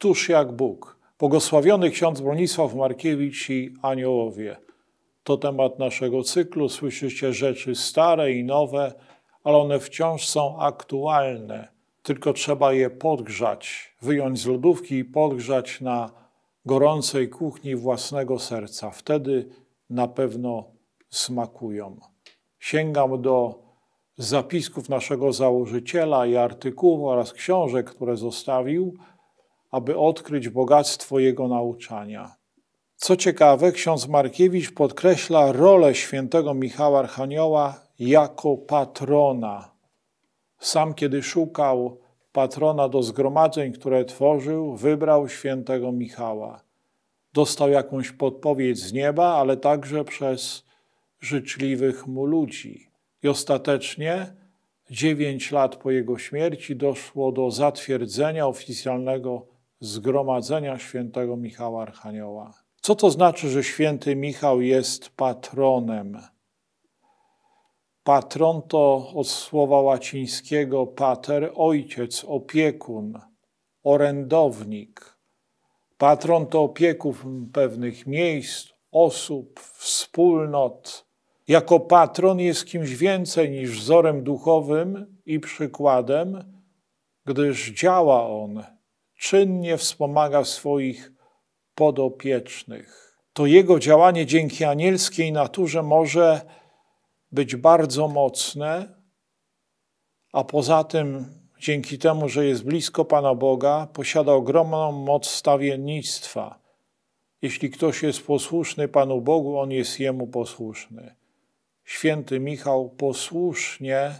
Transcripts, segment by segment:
Któż jak Bóg? Błogosławiony ksiądz Bronisław Markiewicz i aniołowie. To temat naszego cyklu. Słyszycie rzeczy stare i nowe, ale one wciąż są aktualne. Tylko trzeba je podgrzać, wyjąć z lodówki i podgrzać na gorącej kuchni własnego serca. Wtedy na pewno smakują. Sięgam do zapisków naszego założyciela i artykułów oraz książek, które zostawił aby odkryć bogactwo jego nauczania. Co ciekawe, ksiądz Markiewicz podkreśla rolę świętego Michała Archanioła jako patrona. Sam kiedy szukał patrona do zgromadzeń, które tworzył, wybrał świętego Michała. Dostał jakąś podpowiedź z nieba, ale także przez życzliwych mu ludzi. I ostatecznie, dziewięć lat po jego śmierci, doszło do zatwierdzenia oficjalnego Zgromadzenia Świętego Michała Archanioła. Co to znaczy, że Święty Michał jest patronem? Patron to od słowa łacińskiego pater, ojciec, opiekun, orędownik. Patron to opiekun pewnych miejsc, osób, wspólnot. Jako patron jest kimś więcej niż wzorem duchowym i przykładem, gdyż działa on czynnie wspomaga swoich podopiecznych. To jego działanie dzięki anielskiej naturze może być bardzo mocne, a poza tym, dzięki temu, że jest blisko Pana Boga, posiada ogromną moc stawiennictwa. Jeśli ktoś jest posłuszny Panu Bogu, on jest jemu posłuszny. Święty Michał posłusznie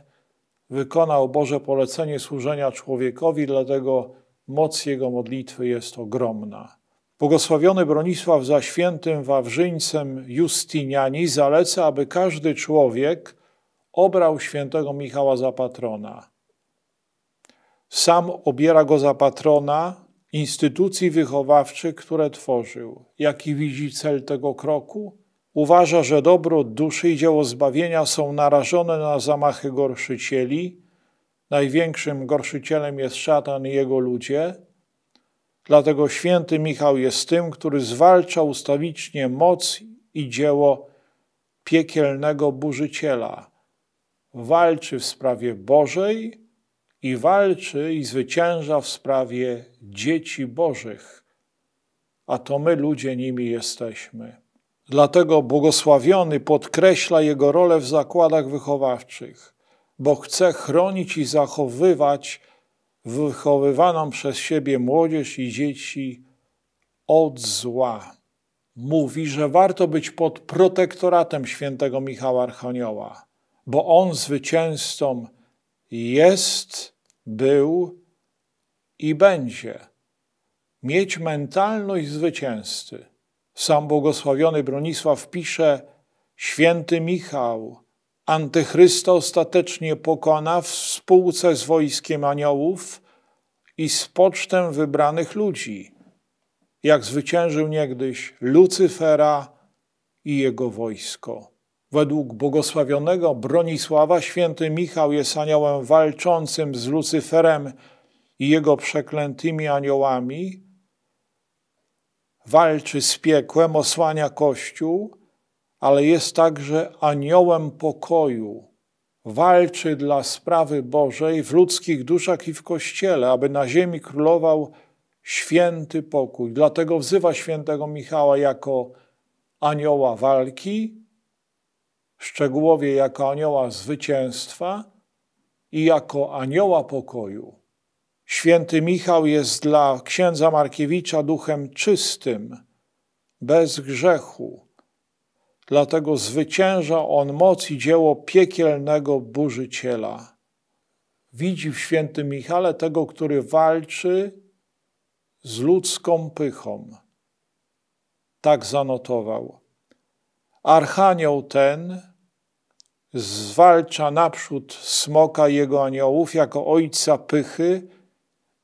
wykonał Boże polecenie służenia człowiekowi, dlatego moc jego modlitwy jest ogromna. Błogosławiony Bronisław za świętym Wawrzyńcem Justiniani zaleca, aby każdy człowiek obrał świętego Michała za patrona. Sam obiera go za patrona instytucji wychowawczych, które tworzył. Jaki widzi cel tego kroku? Uważa, że dobro duszy i dzieło zbawienia są narażone na zamachy gorszycieli, Największym gorszycielem jest szatan i jego ludzie. Dlatego święty Michał jest tym, który zwalcza ustawicznie moc i dzieło piekielnego burzyciela. Walczy w sprawie Bożej i walczy i zwycięża w sprawie dzieci Bożych. A to my, ludzie, nimi jesteśmy. Dlatego błogosławiony podkreśla jego rolę w zakładach wychowawczych bo chce chronić i zachowywać wychowywaną przez siebie młodzież i dzieci od zła. Mówi, że warto być pod protektoratem świętego Michała Archanioła, bo on zwycięzcą jest, był i będzie. Mieć mentalność zwycięzcy. Sam błogosławiony Bronisław pisze: Święty Michał, Antychrysta ostatecznie pokona w spółce z wojskiem aniołów i z pocztem wybranych ludzi, jak zwyciężył niegdyś Lucyfera i jego wojsko. Według błogosławionego Bronisława święty Michał jest aniołem walczącym z Lucyferem i jego przeklętymi aniołami, walczy z piekłem, osłania Kościół, ale jest także aniołem pokoju. Walczy dla sprawy Bożej w ludzkich duszach i w kościele, aby na ziemi królował święty pokój. Dlatego wzywa świętego Michała jako anioła walki, szczegółowie jako anioła zwycięstwa i jako anioła pokoju. Święty Michał jest dla księdza Markiewicza duchem czystym, bez grzechu dlatego zwycięża on moc i dzieło piekielnego burzyciela. Widzi w świętym Michale tego, który walczy z ludzką pychą. Tak zanotował. Archanioł ten zwalcza naprzód smoka jego aniołów jako ojca pychy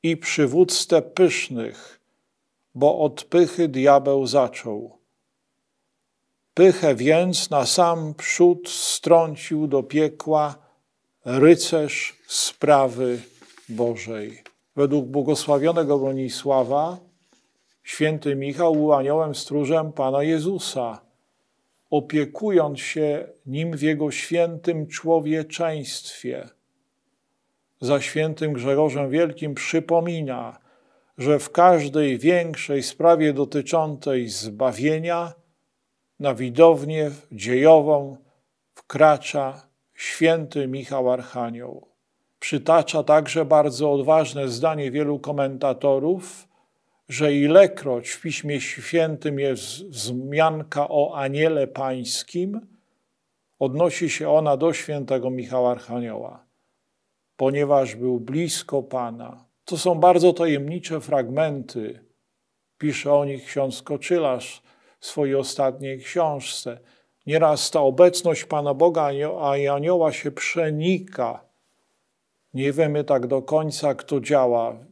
i przywódcę pysznych, bo od pychy diabeł zaczął. Pychę więc na sam przód strącił do piekła rycerz sprawy Bożej. Według błogosławionego Bronisława, święty Michał był aniołem stróżem Pana Jezusa, opiekując się nim w jego świętym człowieczeństwie. Za świętym Grzegorzem Wielkim przypomina, że w każdej większej sprawie dotyczącej zbawienia – na widownię dziejową wkracza święty Michał Archanioł. Przytacza także bardzo odważne zdanie wielu komentatorów, że ilekroć w Piśmie Świętym jest wzmianka o aniele pańskim, odnosi się ona do świętego Michała Archanioła, ponieważ był blisko Pana. To są bardzo tajemnicze fragmenty, pisze o nich ksiądz Koczylasz, swojej ostatniej książce. Nieraz ta obecność Pana Boga i anioła się przenika. Nie wiemy tak do końca, kto działa.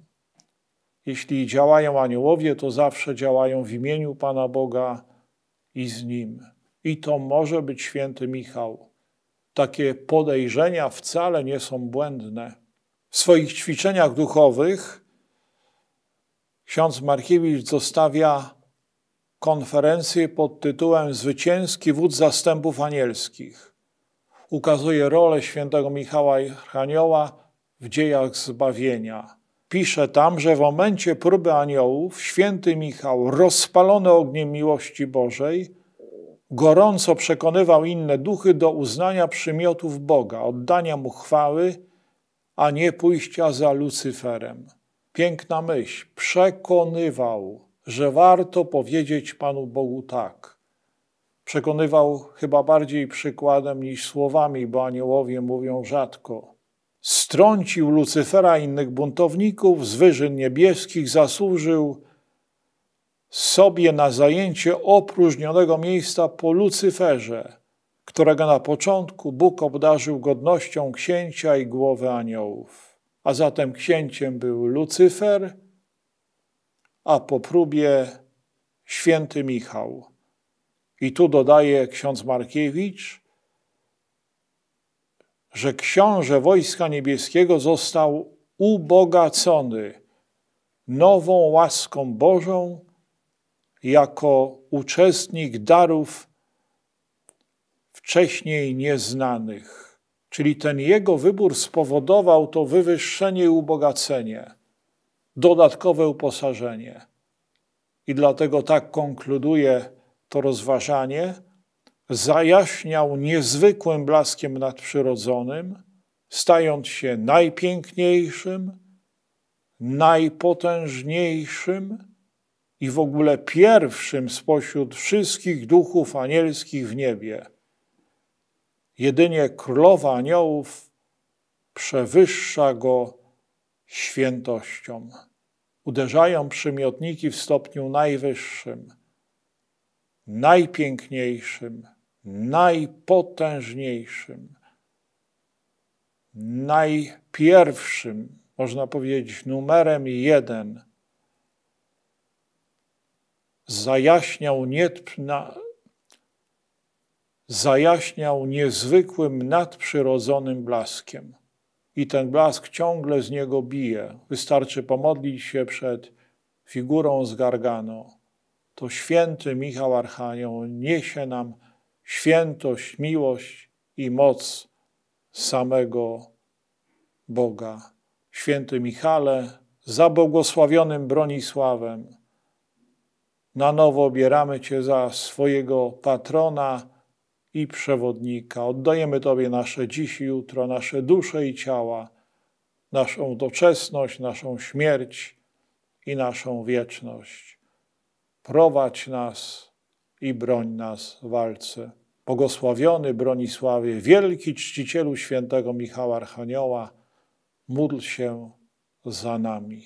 Jeśli działają aniołowie, to zawsze działają w imieniu Pana Boga i z Nim. I to może być święty Michał. Takie podejrzenia wcale nie są błędne. W swoich ćwiczeniach duchowych ksiądz Markiewicz zostawia konferencji pod tytułem Zwycięski wódz zastępów anielskich. Ukazuje rolę świętego Michała Anioła w dziejach zbawienia. Pisze tam, że w momencie próby aniołów święty Michał, rozpalony ogniem miłości Bożej, gorąco przekonywał inne duchy do uznania przymiotów Boga, oddania mu chwały, a nie pójścia za Lucyferem. Piękna myśl. Przekonywał że warto powiedzieć Panu Bogu tak. Przekonywał chyba bardziej przykładem niż słowami, bo aniołowie mówią rzadko. Strącił Lucyfera innych buntowników z wyżyn niebieskich, zasłużył sobie na zajęcie opróżnionego miejsca po Lucyferze, którego na początku Bóg obdarzył godnością księcia i głowy aniołów. A zatem księciem był Lucyfer – a po próbie święty Michał. I tu dodaje ksiądz Markiewicz, że książę wojska niebieskiego został ubogacony nową łaską Bożą jako uczestnik darów wcześniej nieznanych. Czyli ten jego wybór spowodował to wywyższenie i ubogacenie dodatkowe uposażenie. I dlatego tak konkluduje to rozważanie, zajaśniał niezwykłym blaskiem nadprzyrodzonym, stając się najpiękniejszym, najpotężniejszym i w ogóle pierwszym spośród wszystkich duchów anielskich w niebie. Jedynie królowa aniołów przewyższa go świętością. Uderzają przymiotniki w stopniu najwyższym, najpiękniejszym, najpotężniejszym, najpierwszym, można powiedzieć, numerem jeden. Zajaśniał nie, na, zajaśniał niezwykłym, nadprzyrodzonym blaskiem i ten blask ciągle z niego bije. Wystarczy pomodlić się przed figurą z Gargano. To święty Michał Archanioł niesie nam świętość, miłość i moc samego Boga. Święty Michale, za błogosławionym Bronisławem, na nowo obieramy Cię za swojego patrona i przewodnika. Oddajemy Tobie nasze dziś i jutro, nasze dusze i ciała, naszą doczesność, naszą śmierć i naszą wieczność. Prowadź nas i broń nas w walce. Błogosławiony Bronisławie, wielki czcicielu świętego Michała Archanioła, módl się za nami.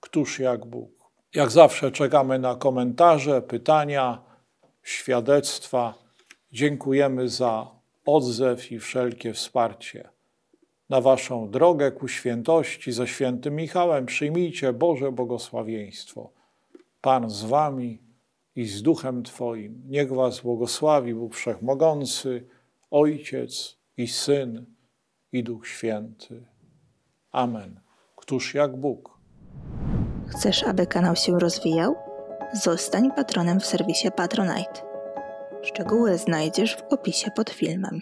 Któż jak Bóg? Jak zawsze czekamy na komentarze, pytania, świadectwa Dziękujemy za odzew i wszelkie wsparcie. Na Waszą drogę ku świętości ze świętym Michałem przyjmijcie Boże błogosławieństwo. Pan z Wami i z Duchem Twoim. Niech Was błogosławi Bóg Wszechmogący, Ojciec i Syn i Duch Święty. Amen. Któż jak Bóg? Chcesz, aby kanał się rozwijał? Zostań patronem w serwisie Patronite Szczegóły znajdziesz w opisie pod filmem.